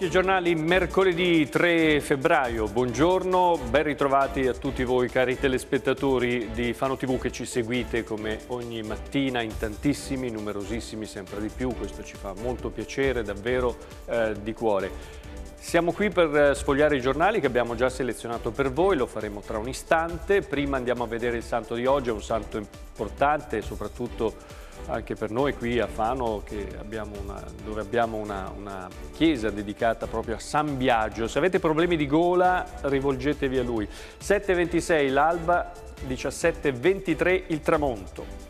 Occhi ai giornali mercoledì 3 febbraio. Buongiorno, ben ritrovati a tutti voi cari telespettatori di Fano TV che ci seguite come ogni mattina in tantissimi, numerosissimi, sempre di più. Questo ci fa molto piacere, davvero eh, di cuore. Siamo qui per eh, sfogliare i giornali che abbiamo già selezionato per voi, lo faremo tra un istante. Prima andiamo a vedere il santo di oggi, è un santo importante, soprattutto anche per noi qui a Fano abbiamo una, dove abbiamo una, una, chiesa dedicata proprio a San Biagio. Se avete problemi di gola rivolgetevi a lui. 7.26 l'alba, 17.23 il tramonto.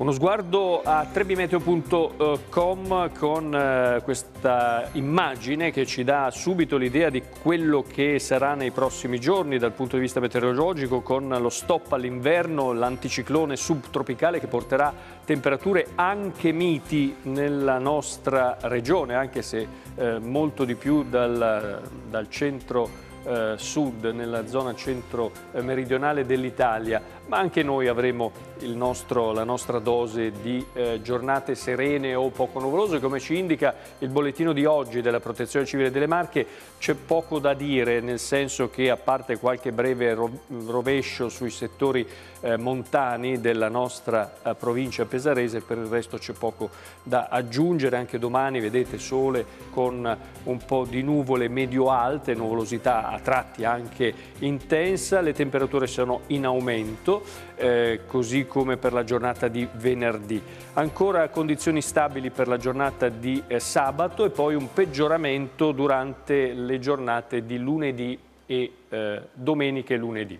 Uno sguardo a trebimeteo.com con eh, questa immagine che ci dà subito l'idea di quello che sarà nei prossimi giorni dal punto di vista meteorologico con lo stop all'inverno, l'anticiclone subtropicale che porterà temperature anche miti nella nostra regione, anche se eh, molto di più dal, dal centro eh, sud, nella zona centro-meridionale dell'Italia, ma anche noi avremo nostro, la nostra dose di eh, giornate serene o poco nuvolose. Come ci indica il bollettino di oggi della Protezione Civile delle Marche, c'è poco da dire, nel senso che a parte qualche breve rovescio sui settori eh, montani della nostra eh, provincia pesarese, per il resto c'è poco da aggiungere. Anche domani, vedete, sole con un po' di nuvole medio-alte, nuvolosità a tratti anche intensa, le temperature sono in aumento, eh, così come per la giornata di venerdì. Ancora condizioni stabili per la giornata di eh, sabato e poi un peggioramento durante le giornate di lunedì e eh, domenica e lunedì.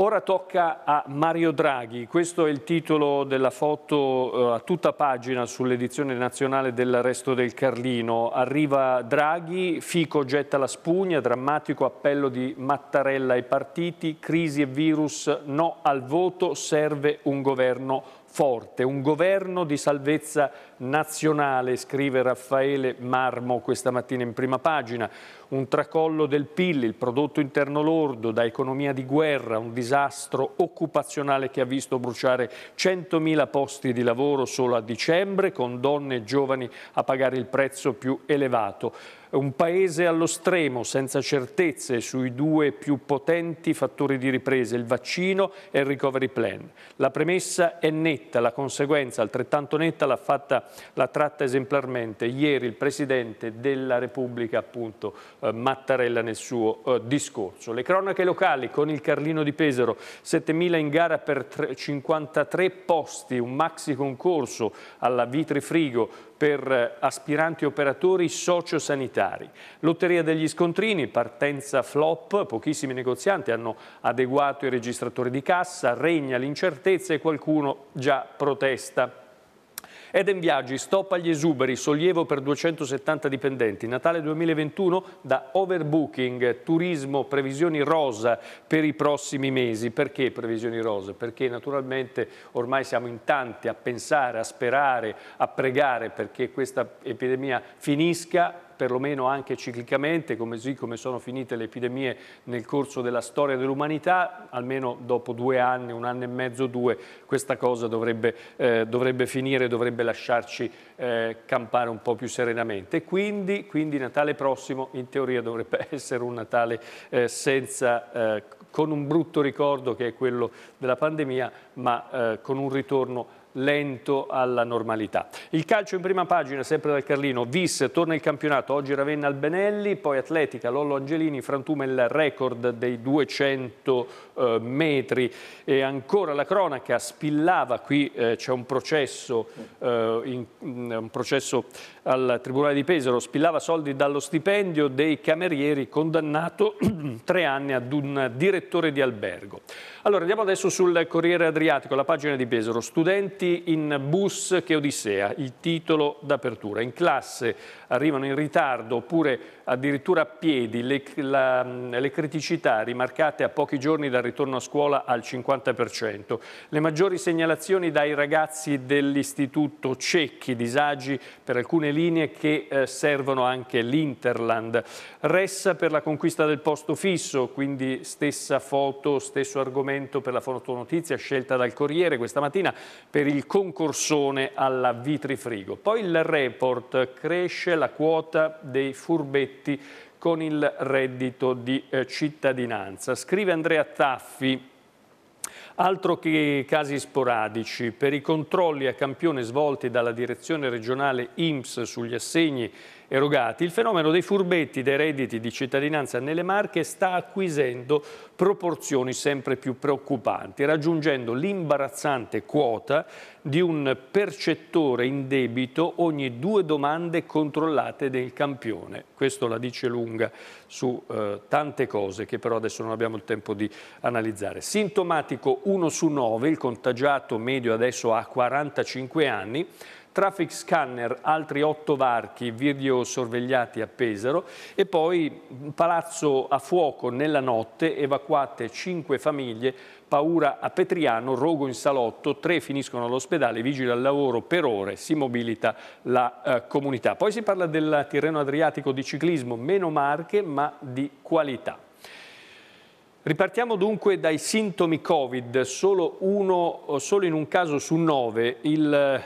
Ora tocca a Mario Draghi, questo è il titolo della foto eh, a tutta pagina sull'edizione nazionale dell'arresto del Carlino. Arriva Draghi, Fico getta la spugna, drammatico appello di Mattarella ai partiti, crisi e virus, no al voto, serve un governo forte, un governo di salvezza nazionale, scrive Raffaele Marmo questa mattina in prima pagina un tracollo del PIL, il prodotto interno lordo, da economia di guerra, un disastro occupazionale che ha visto bruciare 100.000 posti di lavoro solo a dicembre, con donne e giovani a pagare il prezzo più elevato. Un paese allo stremo, senza certezze sui due più potenti fattori di ripresa, il vaccino e il recovery plan. La premessa è netta, la conseguenza altrettanto netta l'ha fatta la tratta esemplarmente. Ieri il Presidente della Repubblica, appunto, eh, Mattarella nel suo eh, discorso. Le cronache locali con il Carlino di Pesaro, 7.000 in gara per 53 posti, un maxi concorso alla Vitrifrigo per eh, aspiranti operatori sociosanitari. Lotteria degli scontrini, partenza flop, pochissimi negozianti hanno adeguato i registratori di cassa, regna l'incertezza e qualcuno già protesta. Eden Viaggi, stop agli esuberi, sollievo per 270 dipendenti. Natale 2021 da overbooking, turismo, previsioni rosa per i prossimi mesi. Perché previsioni rosa? Perché naturalmente ormai siamo in tanti a pensare, a sperare, a pregare perché questa epidemia finisca perlomeno anche ciclicamente, così come sono finite le epidemie nel corso della storia dell'umanità, almeno dopo due anni, un anno e mezzo, due, questa cosa dovrebbe, eh, dovrebbe finire, dovrebbe lasciarci eh, campare un po' più serenamente. Quindi, quindi, Natale prossimo in teoria dovrebbe essere un Natale eh, senza, eh, con un brutto ricordo che è quello della pandemia, ma eh, con un ritorno lento alla normalità. Il calcio in prima pagina, sempre dal Carlino, Vis, torna il campionato, oggi Ravenna al Benelli, poi Atletica, Lollo Angelini, frantuma il record dei 200 eh, metri e ancora la cronaca, Spillava, qui eh, c'è un, eh, in, mm, un processo al Tribunale di Pesaro, Spillava soldi dallo stipendio dei camerieri condannato tre anni ad un direttore di albergo. Allora andiamo adesso sul Corriere Adriatico, la pagina di Pesaro, studenti Perfetti in bus che Odissea, il titolo d'apertura. In classe arrivano in ritardo oppure addirittura a piedi le, la, le, criticità rimarcate a pochi giorni dal ritorno a scuola al 50%. Le maggiori segnalazioni dai ragazzi dell'istituto cecchi, disagi per alcune linee che eh, servono anche l'Interland. Ressa per la conquista del posto fisso, quindi stessa foto, stesso argomento per la fotonotizia scelta dal Corriere questa mattina per il concorsone alla Vitrifrigo. Poi il report cresce la quota dei furbetti con il reddito di eh, cittadinanza. Scrive Andrea Taffi, Altro che casi sporadici, per i controlli a campione svolti dalla direzione regionale IMSS sugli assegni erogati, il fenomeno dei furbetti dei redditi di cittadinanza nelle Marche sta acquisendo proporzioni sempre più preoccupanti, raggiungendo l'imbarazzante quota di un percettore in debito ogni due domande controllate del campione. Questo la dice lunga su eh, tante cose che però adesso non abbiamo il tempo di analizzare. Sintomatico 1 su 9, il contagiato medio adesso ha 45 anni, traffic scanner, altri otto varchi videosorvegliati a Pesaro e poi palazzo a fuoco nella notte, evacuate cinque famiglie, paura a Petriano, rogo in salotto, tre finiscono all'ospedale, vigili al lavoro per ore, si mobilita la eh, comunità. Poi si parla del Tirreno Adriatico di ciclismo, meno marche ma di qualità. Ripartiamo dunque dai sintomi Covid, solo, uno, solo in un caso su nove il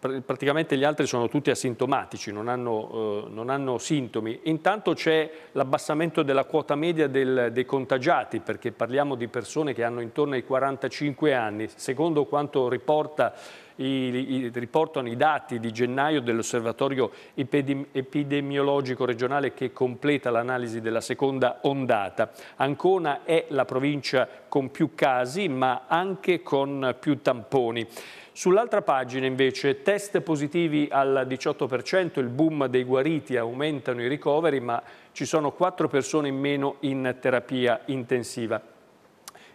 praticamente gli altri sono tutti asintomatici, non hanno, eh, non hanno sintomi. Intanto c'è l'abbassamento della quota media del, dei contagiati, perché parliamo di persone che hanno intorno ai 45 anni, secondo quanto riporta i, i, riportano i dati di gennaio dell'osservatorio epidemiologico regionale che completa l'analisi della seconda ondata. Ancona è la provincia con più casi ma anche con più tamponi. Sull'altra pagina invece test positivi al 18%, il boom dei guariti, aumentano i ricoveri ma ci sono quattro persone in meno in terapia intensiva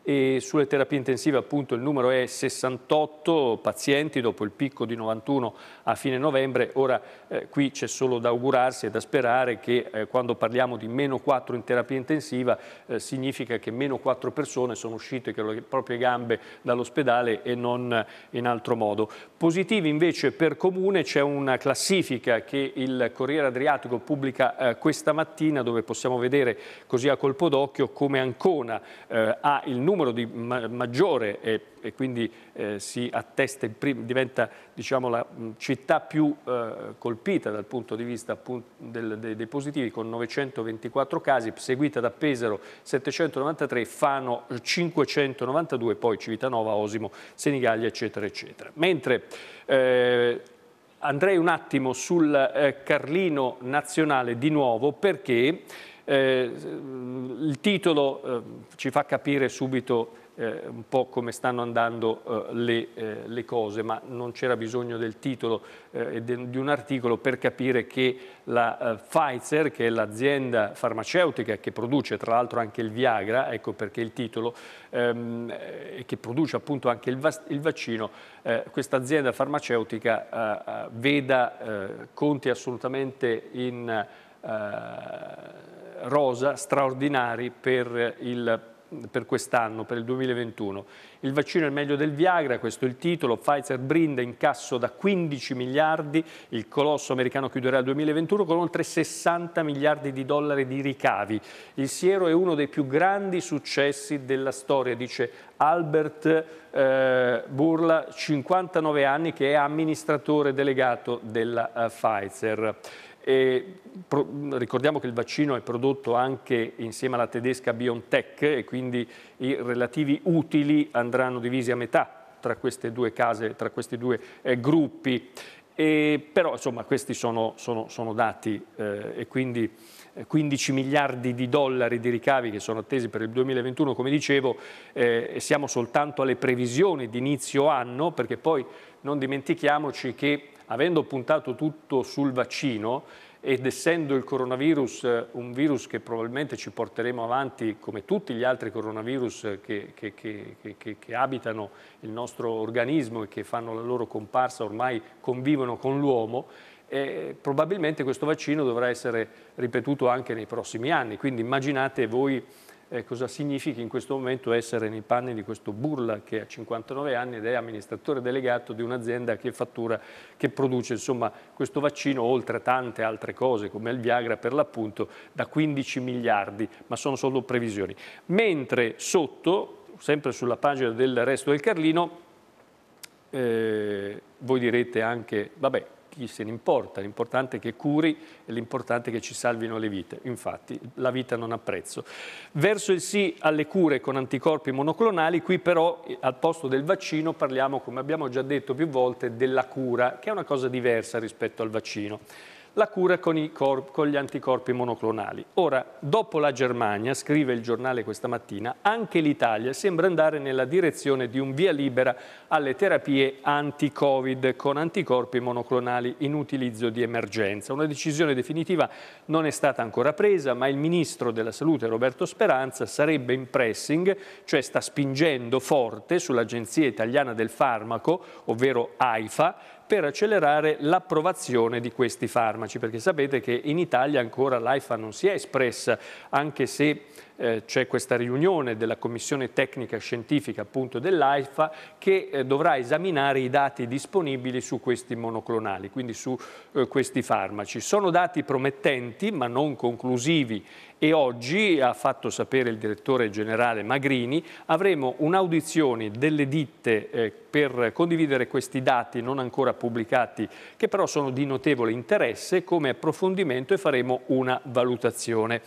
e sulle terapie intensive appunto il numero è 68 pazienti dopo il picco di 91 a fine novembre, ora eh, qui c'è solo da augurarsi e da sperare che eh, quando parliamo di meno 4 in terapia intensiva eh, significa che meno 4 persone sono uscite con le proprie gambe dall'ospedale e non eh, in altro modo. Positivi invece per comune c'è una classifica che il Corriere Adriatico pubblica eh, questa mattina dove possiamo vedere così a colpo d'occhio come Ancona eh, ha il numero numero di ma maggiore e, e quindi eh, si attesta, diventa diciamo, la città più eh, colpita dal punto di vista appunto, del, dei, dei, positivi con 924 casi, seguita da Pesaro 793, Fano 592, poi Civitanova, Osimo, Senigallia eccetera eccetera. Mentre eh, andrei un attimo sul eh, Carlino nazionale di nuovo perché eh, il titolo eh, ci fa capire subito eh, un po' come stanno andando eh, le, eh, le, cose, ma non c'era bisogno del titolo e de, di un articolo per capire che la Pfizer, che è l'azienda farmaceutica che produce tra l'altro anche il Viagra, ecco perché il titolo, ehm, che produce appunto anche il, il vaccino, eh, questa azienda farmaceutica eh, veda eh, conti assolutamente in rosa straordinari per per quest'anno, per il 2021. Il vaccino è il meglio del Viagra, questo è il titolo, Pfizer brinda incasso da 15 miliardi, il colosso americano chiuderà il 2021 con oltre 60 miliardi di dollari di ricavi. Il siero è uno dei più grandi successi della storia, dice Albert eh, Burla, 59 anni, che è amministratore delegato della eh, Pfizer. E ricordiamo che il vaccino è prodotto anche insieme alla tedesca BioNTech e quindi i relativi utili andranno divisi a metà tra queste due case, tra questi due eh, gruppi. E, però insomma questi sono, sono, sono dati eh, e quindi 15 eh, miliardi di dollari di ricavi che sono attesi per il 2021, come dicevo, eh, siamo soltanto alle previsioni di inizio anno, perché poi non dimentichiamoci che avendo puntato tutto sul vaccino ed essendo il coronavirus eh, un virus che probabilmente ci porteremo avanti come tutti gli altri coronavirus che, che, che, che abitano il nostro organismo e che fanno la loro comparsa, ormai convivono con l'uomo, eh, probabilmente questo vaccino dovrà essere ripetuto anche nei prossimi anni. Quindi immaginate voi eh, cosa significa in questo momento essere nei panni di questo Burla che ha 59 anni ed è amministratore delegato di un'azienda che fattura, che produce insomma, questo vaccino oltre a tante altre cose come il Viagra per l'appunto da 15 miliardi, ma sono solo previsioni. Mentre sotto, sempre sulla pagina del resto del Carlino, eh, voi direte anche, vabbè, chi se ne importa, l'importante è che curi e l'importante è che ci salvino le vite. Infatti la vita non ha prezzo. Verso il sì alle cure con anticorpi monoclonali, qui però eh, al posto del vaccino parliamo, come abbiamo già detto più volte, della cura, che è una cosa diversa rispetto al vaccino la cura con, con, gli anticorpi monoclonali. Ora, dopo la Germania, scrive il giornale questa mattina, anche l'Italia sembra andare nella direzione di un via libera alle terapie anti-Covid con anticorpi monoclonali in utilizzo di emergenza. Una decisione definitiva non è stata ancora presa, ma il ministro della Salute Roberto Speranza sarebbe in pressing, cioè sta spingendo forte sull'Agenzia Italiana del Farmaco, ovvero AIFA, per accelerare l'approvazione di questi farmaci, perché sapete che in Italia ancora l'AIFA non si è espressa, anche se eh, c'è questa riunione della Commissione Tecnica Scientifica appunto dell'AIFA che eh, dovrà esaminare i dati disponibili su questi monoclonali, quindi su eh, questi farmaci. Sono dati promettenti ma non conclusivi e oggi, ha fatto sapere il direttore generale Magrini, avremo un'audizione delle ditte eh, per condividere questi dati non ancora pubblicati che però sono di notevole interesse come approfondimento e faremo una valutazione.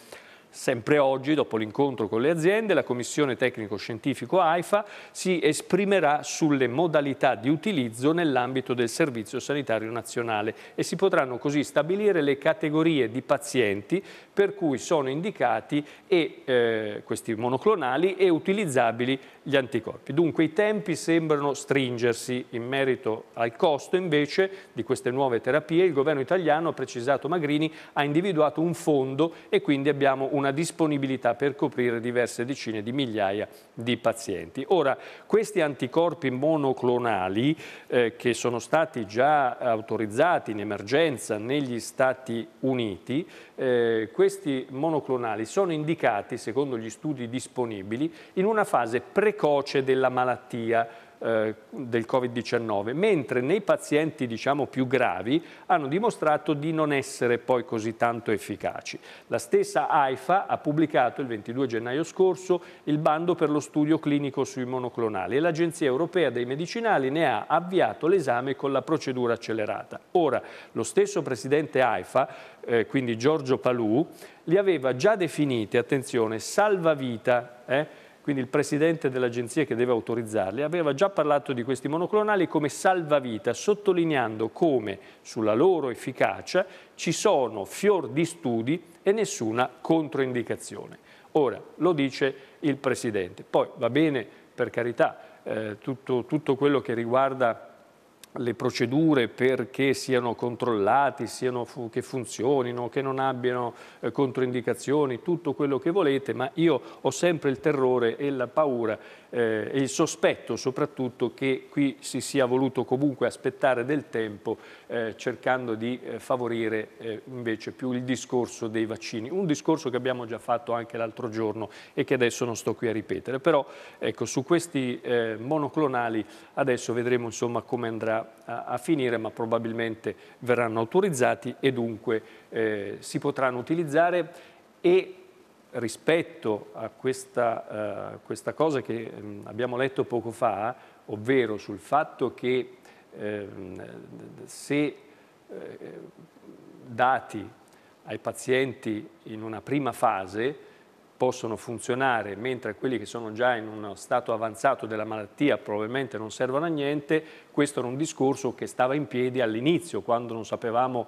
Sempre oggi, dopo l'incontro con le aziende, la Commissione Tecnico-Scientifico AIFA si esprimerà sulle modalità di utilizzo nell'ambito del Servizio Sanitario Nazionale e si potranno così stabilire le categorie di pazienti per cui sono indicati e, eh, questi monoclonali e utilizzabili gli anticorpi. Dunque i tempi sembrano stringersi in merito al costo invece di queste nuove terapie. Il governo italiano, ha precisato Magrini, ha individuato un fondo e quindi abbiamo una disponibilità per coprire diverse decine di migliaia di pazienti. Ora, questi anticorpi monoclonali eh, che sono stati già autorizzati in emergenza negli Stati Uniti, eh, questi monoclonali sono indicati, secondo gli studi disponibili, in una fase precoce della malattia, eh, del Covid-19, mentre nei pazienti diciamo, più gravi hanno dimostrato di non essere poi così tanto efficaci. La stessa AIFA ha pubblicato il 22 gennaio scorso il bando per lo studio clinico sui monoclonali e l'Agenzia Europea dei Medicinali ne ha avviato l'esame con la procedura accelerata. Ora, lo stesso presidente AIFA eh, quindi Giorgio Palù, li aveva già definiti, attenzione, salvavita, eh, quindi il presidente dell'agenzia che deve autorizzarli, aveva già parlato di questi monoclonali come salvavita, sottolineando come sulla loro efficacia ci sono fior di studi e nessuna controindicazione. Ora, lo dice il presidente. Poi va bene, per carità, eh, tutto, tutto quello che riguarda le procedure perché siano controllati, siano, che funzionino, che non abbiano eh, controindicazioni, tutto quello che volete, ma io ho sempre il terrore e la paura eh, il sospetto soprattutto che qui si sia voluto comunque aspettare del tempo eh, cercando di eh, favorire eh, invece più il discorso dei vaccini, un discorso che abbiamo già fatto anche l'altro giorno e che adesso non sto qui a ripetere, però ecco, su questi eh, monoclonali adesso vedremo insomma come andrà a, a finire, ma probabilmente verranno autorizzati e dunque eh, si potranno utilizzare e rispetto a questa, uh, questa cosa che um, abbiamo letto poco fa, ovvero sul fatto che ehm, se eh, dati ai pazienti in una prima fase possono funzionare, mentre quelli che sono già in uno stato avanzato della malattia probabilmente non servono a niente, questo era un discorso che stava in piedi all'inizio, quando non sapevamo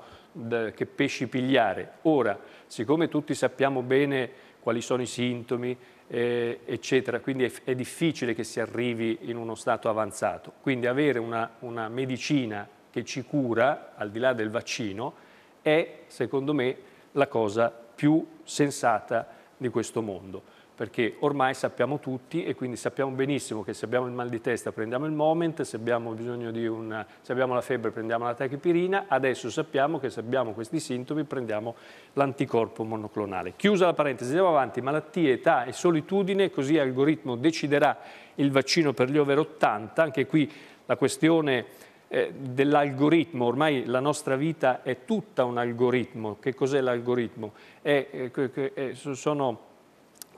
eh, che pesci pigliare. Ora, siccome tutti sappiamo bene quali sono i sintomi, eh, eccetera. Quindi è, è, difficile che si arrivi in uno stato avanzato. Quindi avere una, una medicina che ci cura, al di là del vaccino, è secondo me la cosa più sensata di questo mondo perché ormai sappiamo tutti e quindi sappiamo benissimo che se abbiamo il mal di testa prendiamo il Moment, se abbiamo, una, se abbiamo la febbre prendiamo la tachipirina, adesso sappiamo che se abbiamo questi sintomi prendiamo l'anticorpo monoclonale. Chiusa la parentesi, andiamo avanti, malattie, età e solitudine, così l'algoritmo deciderà il vaccino per gli over 80, anche qui la questione eh, dell'algoritmo, ormai la nostra vita è tutta un algoritmo, che cos'è l'algoritmo? Eh, eh, sono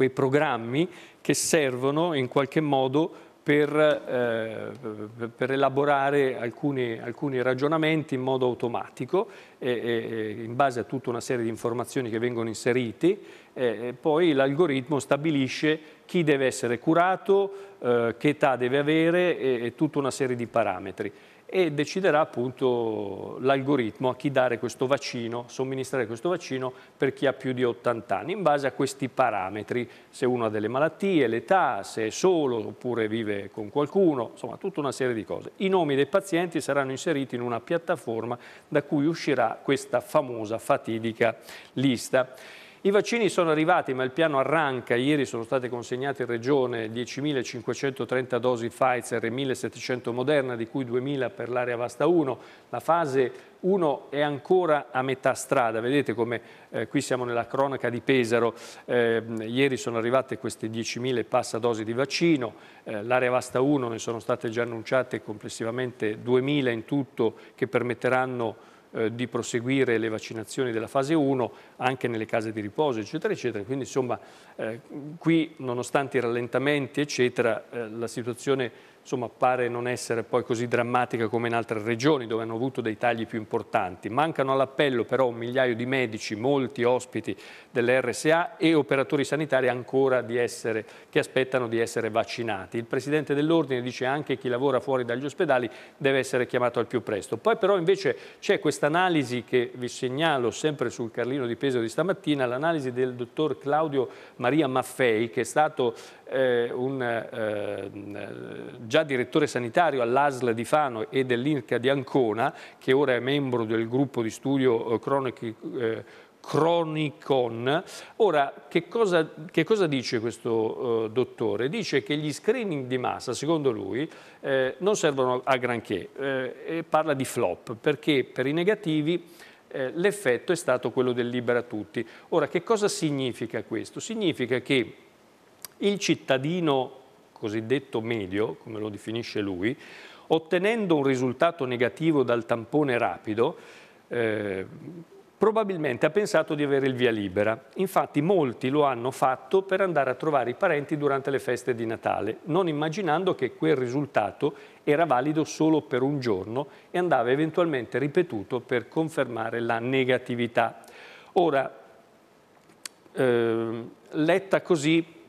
quei programmi che servono in qualche modo per, eh, per elaborare alcuni, alcuni, ragionamenti in modo automatico, eh, eh, in base a tutta una serie di informazioni che vengono inserite, eh, poi l'algoritmo stabilisce chi deve essere curato, eh, che età deve avere e, e tutta una serie di parametri e deciderà appunto l'algoritmo a chi dare questo vaccino, somministrare questo vaccino per chi ha più di 80 anni, in base a questi parametri, se uno ha delle malattie, l'età, se è solo oppure vive con qualcuno, insomma tutta una serie di cose. I nomi dei pazienti saranno inseriti in una piattaforma da cui uscirà questa famosa fatidica lista. I vaccini sono arrivati, ma il piano arranca. Ieri sono state consegnate in regione 10.530 dosi Pfizer e 1.700 Moderna, di cui 2.000 per l'area vasta 1. La fase 1 è ancora a metà strada. Vedete come eh, qui siamo nella cronaca di Pesaro. Eh, ieri sono arrivate queste 10.000 passa dosi di vaccino. Eh, l'area vasta 1 ne sono state già annunciate complessivamente 2.000 in tutto che permetteranno eh, di proseguire le vaccinazioni della fase 1 anche nelle case di riposo, eccetera, eccetera. Quindi insomma eh, qui, nonostante i rallentamenti, eccetera, eh, la situazione insomma, pare non essere poi così drammatica come in altre regioni dove hanno avuto dei tagli più importanti. Mancano all'appello però un migliaio di medici, molti ospiti dell'RSA e operatori sanitari ancora essere, che aspettano di essere vaccinati. Il Presidente dell'Ordine dice anche che chi lavora fuori dagli ospedali deve essere chiamato al più presto. Poi però invece c'è questa analisi che vi segnalo sempre sul Carlino di Peso di stamattina, l'analisi del dottor Claudio Maria Maffei che è stato eh, un eh, già direttore sanitario all'ASL di Fano e dell'INCA di Ancona, che ora è membro del gruppo di studio eh, cronici, eh, Chronicon. Ora, che cosa, che cosa dice questo eh, dottore? Dice che gli screening di massa, secondo lui, eh, non servono a granché eh, e parla di flop, perché per i negativi eh, l'effetto è stato quello del libera tutti. Ora, che cosa significa questo? Significa che il cittadino cosiddetto medio, come lo definisce lui, ottenendo un risultato negativo dal tampone rapido, eh, probabilmente ha pensato di avere il via libera. Infatti molti lo hanno fatto per andare a trovare i parenti durante le feste di Natale, non immaginando che quel risultato era valido solo per un giorno e andava eventualmente ripetuto per confermare la negatività. Ora, eh, letta così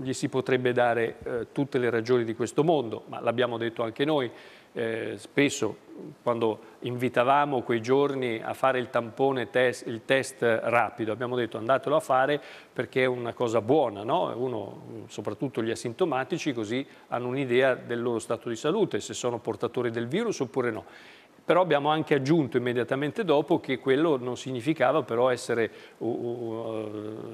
gli si potrebbe dare eh, tutte le ragioni di questo mondo, ma l'abbiamo detto anche noi, eh, spesso quando invitavamo quei giorni a fare il tampone, test, il test rapido, abbiamo detto andatelo a fare perché è una cosa buona, no? Uno, soprattutto gli asintomatici così hanno un'idea del loro stato di salute, se sono portatori del virus oppure no però abbiamo anche aggiunto immediatamente dopo che quello non significava però essere o, o,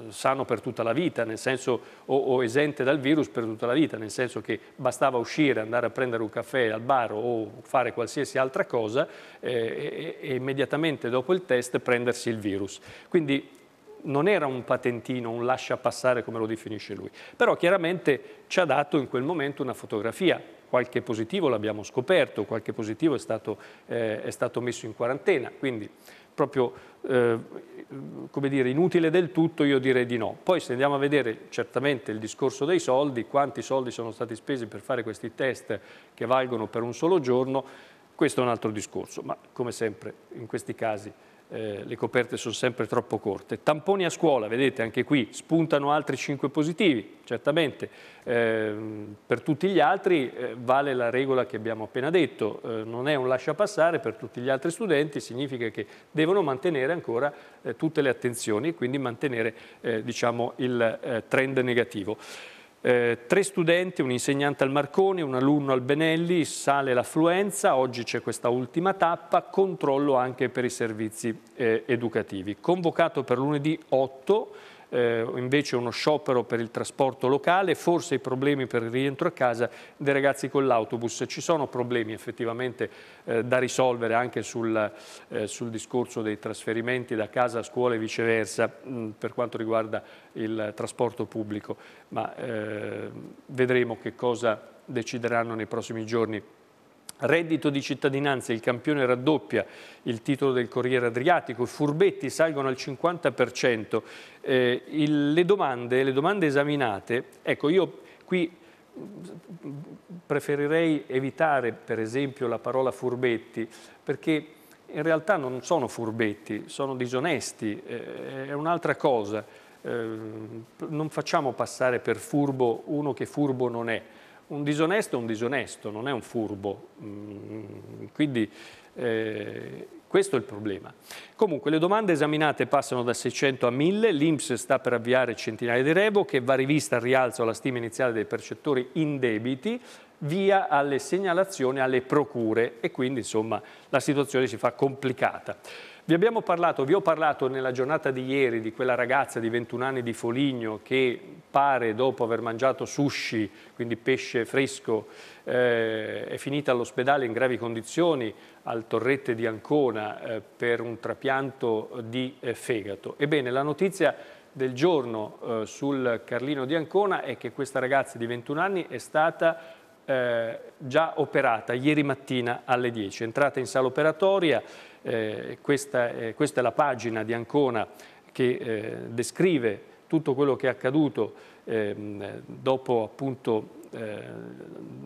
eh, sano per tutta la vita, nel senso o, o, esente dal virus per tutta la vita, nel senso che bastava uscire, andare a prendere un caffè al bar o fare qualsiasi altra cosa eh, e, e immediatamente dopo il test prendersi il virus. Quindi non era un patentino, un lascia passare come lo definisce lui, però chiaramente ci ha dato in quel momento una fotografia qualche positivo l'abbiamo scoperto, qualche positivo è stato, eh, è stato, messo in quarantena, quindi proprio eh, come dire, inutile del tutto io direi di no. Poi se andiamo a vedere certamente il discorso dei soldi, quanti soldi sono stati spesi per fare questi test che valgono per un solo giorno, questo è un altro discorso, ma come sempre in questi casi eh, le coperte sono sempre troppo corte. Tamponi a scuola, vedete anche qui, spuntano altri 5 positivi, certamente. Eh, per tutti gli altri eh, vale la regola che abbiamo appena detto, eh, non è un lascia passare per tutti gli altri studenti, significa che devono mantenere ancora eh, tutte le attenzioni e quindi mantenere eh, diciamo, il trend negativo. Eh, tre studenti, un insegnante al Marconi, un alunno al Benelli, sale l'affluenza, oggi c'è questa ultima tappa, controllo anche per i servizi eh, educativi. Convocato per lunedì 8 eh, invece uno sciopero per il trasporto locale, forse i problemi per il rientro a casa dei ragazzi con l'autobus. Ci sono problemi effettivamente eh, da risolvere anche sul, eh, sul, discorso dei trasferimenti da casa a scuola e viceversa mh, mm, per quanto riguarda il trasporto pubblico, ma eh, vedremo che cosa decideranno nei prossimi giorni Reddito di cittadinanza, il campione raddoppia il titolo del Corriere Adriatico, i furbetti salgono al 50%, eh, il, le, domande, le, domande, esaminate, ecco io qui mm, preferirei evitare per esempio la parola furbetti perché in realtà non sono furbetti, sono disonesti, eh, è un'altra cosa, eh, non facciamo passare per furbo uno che furbo non è. Un disonesto è un disonesto, non è un furbo. Mm, quindi eh, questo è il problema. Comunque le domande esaminate passano da 600 a 1000, l'Inps sta per avviare centinaia di revoche, va rivista al rialzo la stima iniziale dei percettori indebiti, via alle segnalazioni alle procure e quindi insomma la situazione si fa complicata. Vi abbiamo parlato, vi ho parlato nella giornata di ieri di quella ragazza di 21 anni di Foligno che pare dopo aver mangiato sushi, quindi pesce fresco, eh, è finita all'ospedale in gravi condizioni al Torrette di Ancona eh, per un trapianto di eh, fegato. Ebbene, la notizia del giorno eh, sul Carlino di Ancona è che questa ragazza di 21 anni è stata eh, già operata ieri mattina alle 10, è entrata in sala operatoria eh, questa, eh, questa, è la pagina di Ancona che eh, descrive tutto quello che è accaduto ehm, dopo appunto eh,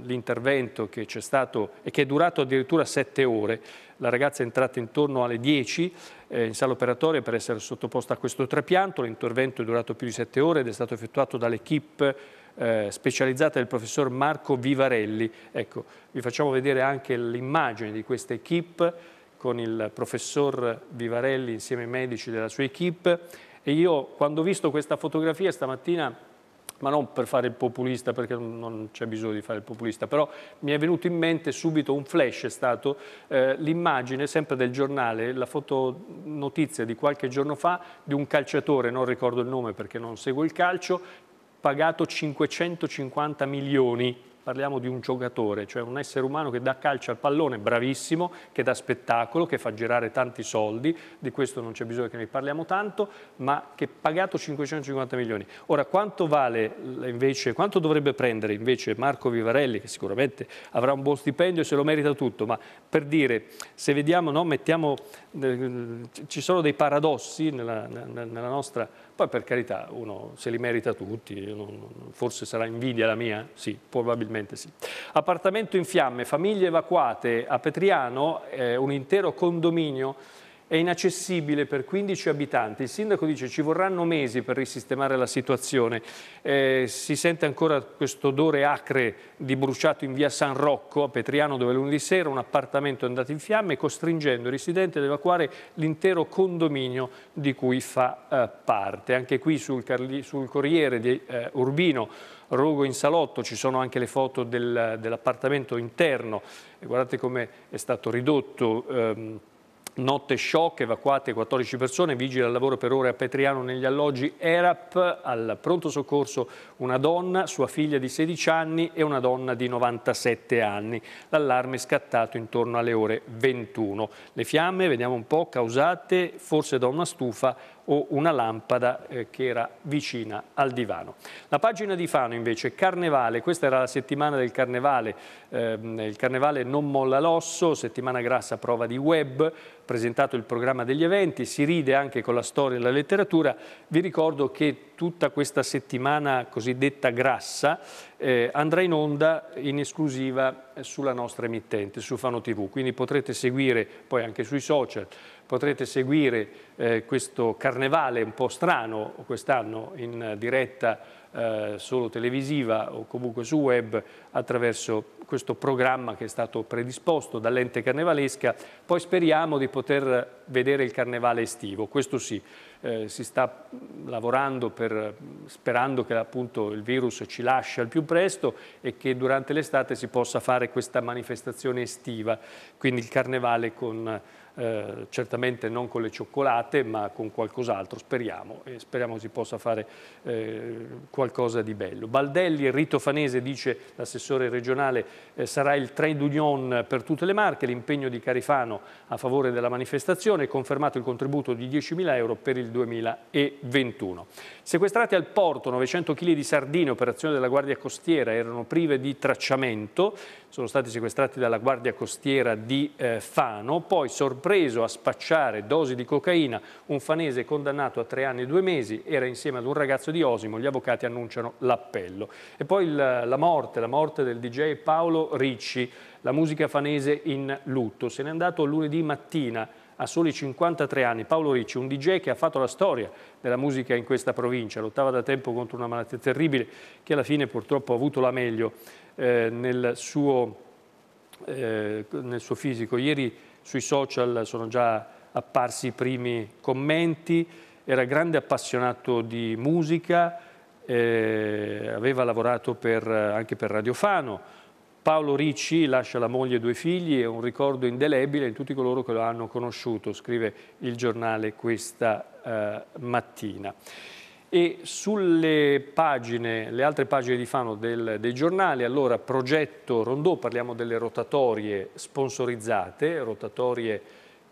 l'intervento che c'è stato e che è durato addirittura sette ore. La ragazza è entrata intorno alle 10 eh, in sala operatoria per essere sottoposta a questo trapianto. L'intervento è durato più di sette ore ed è stato effettuato dall'equipe eh, specializzata del professor Marco Vivarelli. Ecco, vi facciamo vedere anche l'immagine di questa equipe con il professor Vivarelli insieme ai medici della sua equip e io quando ho visto questa fotografia stamattina ma non per fare il populista, perché non c'è bisogno di fare il populista, però mi è venuto in mente subito un flash, è stato eh, l'immagine sempre del giornale, la fotonotizia di qualche giorno fa di un calciatore, non ricordo il nome perché non seguo il calcio, pagato 550 milioni parliamo di un giocatore, cioè un essere umano che dà calcio al pallone, bravissimo, che dà spettacolo, che fa girare tanti soldi, di questo non c'è bisogno che ne parliamo tanto, ma che è pagato 550 milioni. Ora, quanto vale invece, quanto dovrebbe prendere invece Marco Vivarelli, che sicuramente avrà un buon stipendio e se lo merita tutto, ma per dire, se vediamo, no, mettiamo, eh, ci sono dei paradossi nella, nella nostra poi per carità, uno se li merita tutti, forse sarà invidia la mia? Sì, probabilmente sì. Appartamento in fiamme, famiglie evacuate a Petriano, eh, un intero condominio è inaccessibile per 15 abitanti. Il sindaco dice ci vorranno mesi per risistemare la situazione. Eh, si sente ancora questo odore acre di bruciato in via San Rocco a Petriano dove lunedì sera un appartamento è andato in fiamme costringendo i residenti ad evacuare l'intero condominio di cui fa eh, parte. Anche qui sul, sul Corriere di eh, Urbino Rogo in salotto, ci sono anche le foto del, dell'appartamento interno, guardate come è stato ridotto ehm, Notte shock, evacuate 14 persone, vigile al lavoro per ore a Petriano negli alloggi ERAP, al pronto soccorso una donna, sua figlia di 16 anni e una donna di 97 anni. L'allarme è scattato intorno alle ore 21. Le fiamme, vediamo un po', causate forse da una stufa o una lampada eh, che era vicina al divano. La pagina di Fano invece, Carnevale, questa era la settimana del Carnevale, ehm, il Carnevale non molla l'osso, settimana grassa prova di web, presentato il programma degli eventi, si ride anche con la storia e la letteratura. Vi ricordo che tutta questa settimana cosiddetta grassa eh, andrà in onda in esclusiva sulla nostra emittente, su Fano TV, quindi potrete seguire poi anche sui social, potrete seguire eh, questo carnevale un po' strano quest'anno in diretta eh, solo televisiva o comunque su web attraverso questo programma che è stato predisposto dall'ente carnevalesca. Poi speriamo di poter vedere il carnevale estivo, questo sì. Eh, si sta lavorando per, sperando che appunto il virus ci lascia al più presto e che durante l'estate si possa fare questa manifestazione estiva, quindi il carnevale con eh, certamente non con le cioccolate ma con qualcos'altro, speriamo, e speriamo si possa fare eh, qualcosa di bello. Baldelli, il rito fanese, dice l'assessore regionale, eh, sarà il trade union per tutte le marche, l'impegno di Carifano a favore della manifestazione, è confermato il contributo di 10.000 euro per il 2021. Sequestrati al porto 900 kg di sardine, operazione della Guardia Costiera, erano prive di tracciamento, sono stati sequestrati dalla Guardia Costiera di eh, Fano, poi sorpreso a spacciare dosi di cocaina, un fanese condannato a tre anni e due mesi, era insieme ad un ragazzo di Osimo, gli avvocati annunciano l'appello. E poi il, la morte, la morte del DJ Paolo Ricci, la musica fanese in lutto, se n'è andato lunedì mattina a soli 53 anni. Paolo Ricci, un DJ che ha fatto la storia della musica in questa provincia, lottava da tempo contro una malattia terribile che alla fine purtroppo ha avuto la meglio eh, nel, suo, eh, nel suo fisico. Ieri sui social sono già apparsi i primi commenti, era grande appassionato di musica, eh, aveva lavorato per, anche per Radio Fano, Paolo Ricci lascia la moglie e due figli, è un ricordo indelebile in tutti coloro che lo hanno conosciuto, scrive il giornale questa eh, mattina. E sulle pagine, le altre pagine di Fano del, dei giornali, allora progetto Rondò, parliamo delle rotatorie sponsorizzate, rotatorie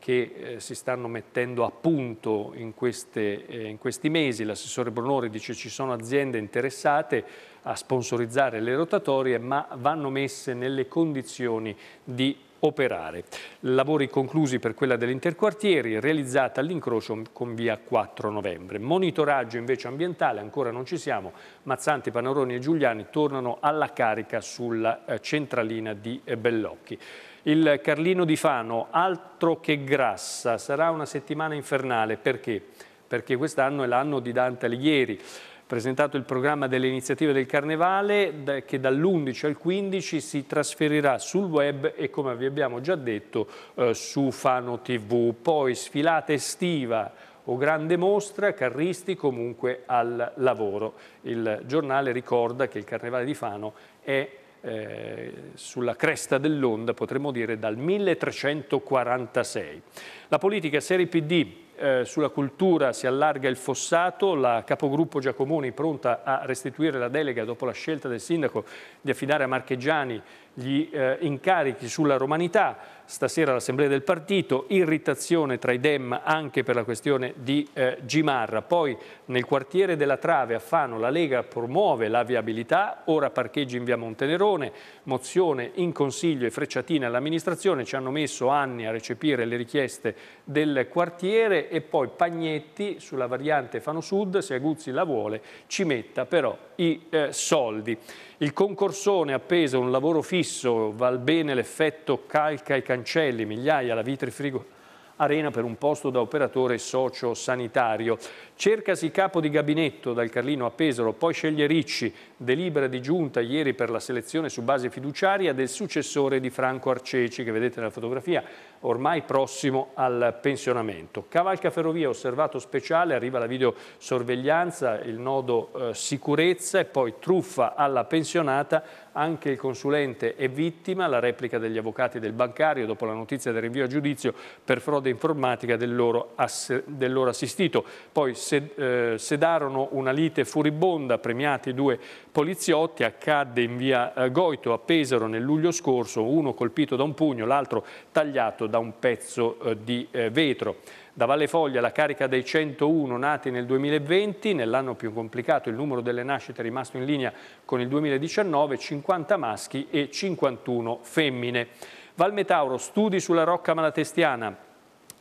che eh, si stanno mettendo a punto in, queste, eh, in questi mesi. L'assessore Brunori dice che ci sono aziende interessate a sponsorizzare le rotatorie ma vanno messe nelle condizioni di operare. Lavori conclusi per quella dell'interquartieri realizzata all'incrocio con via 4 novembre. Monitoraggio invece ambientale, ancora non ci siamo, Mazzanti, Panoroni e Giuliani tornano alla carica sulla eh, centralina di eh, Bellocchi. Il Carlino di Fano, altro che grassa, sarà una settimana infernale. Perché? Perché quest'anno è l'anno di Dante Alighieri presentato il programma delle iniziative del Carnevale che dall'11 al 15 si trasferirà sul web e come vi abbiamo già detto eh, su Fano TV. Poi sfilata estiva o grande mostra, carristi comunque al lavoro. Il giornale ricorda che il Carnevale di Fano è eh, sulla cresta dell'onda, potremmo dire, dal 1346. La politica Serie PD eh, sulla cultura si allarga il fossato, la capogruppo Giacomoni pronta a restituire la delega dopo la scelta del sindaco di affidare a Marchegiani gli eh, incarichi sulla romanità, stasera l'assemblea del partito, irritazione tra i Dem anche per la questione di eh, Gimarra, poi nel quartiere della Trave a Fano la Lega promuove la viabilità, ora parcheggi in via Montenerone, mozione in consiglio e frecciatina all'amministrazione, ci hanno messo anni a recepire le richieste del quartiere, e poi Pagnetti sulla variante Fano Sud, se Aguzzi la vuole, ci metta però i eh, soldi. Il concorsone appeso, a un lavoro fisso, val bene l'effetto calca i cancelli, migliaia la frigo Arena per un posto da operatore socio-sanitario. Cercasi capo di gabinetto dal Carlino a Pesaro, poi sceglie Ricci, delibera di giunta ieri per la selezione su base fiduciaria del successore di Franco Arceci, che vedete nella fotografia, ormai prossimo al pensionamento. Cavalca Ferrovia, osservato speciale, arriva la videosorveglianza, il nodo eh, sicurezza e poi truffa alla pensionata, anche il consulente è vittima, la replica degli avvocati del bancario dopo la notizia del rinvio a giudizio per frode informatica dell'oro ass dell assistito. Poi eh, sedarono una lite furibonda, premiati due poliziotti, accadde in via eh, Goito a Pesaro nel luglio scorso, uno colpito da un pugno, l'altro tagliato da un pezzo eh, di vetro. Da Valle Foglia la carica dei 101 nati nel 2020, nell'anno più complicato il numero delle nascite è rimasto in linea con il 2019, 50 maschi e 51 femmine. Valmetauro, studi sulla rocca malatestiana,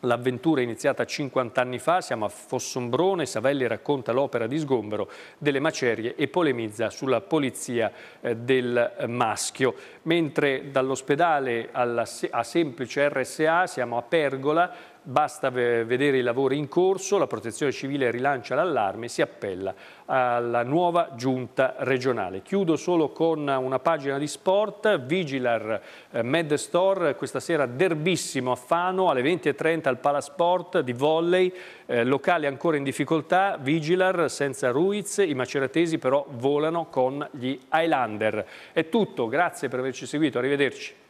L'avventura è iniziata 50 anni fa, siamo a Fossombrone, Savelli racconta l'opera di sgombero delle macerie e polemizza sulla polizia eh, del eh, maschio. Mentre dall'ospedale a semplice RSA siamo a Pergola, Basta vedere i lavori in corso, la protezione civile rilancia l'allarme e si appella alla nuova giunta regionale. Chiudo solo con una pagina di sport, Vigilar eh, Med Store, questa sera derbissimo a Fano alle 20.30 al Palasport di volley, eh, locale ancora in difficoltà, Vigilar senza Ruiz, i maceratesi però volano con gli Highlander. È tutto, grazie per averci seguito, arrivederci.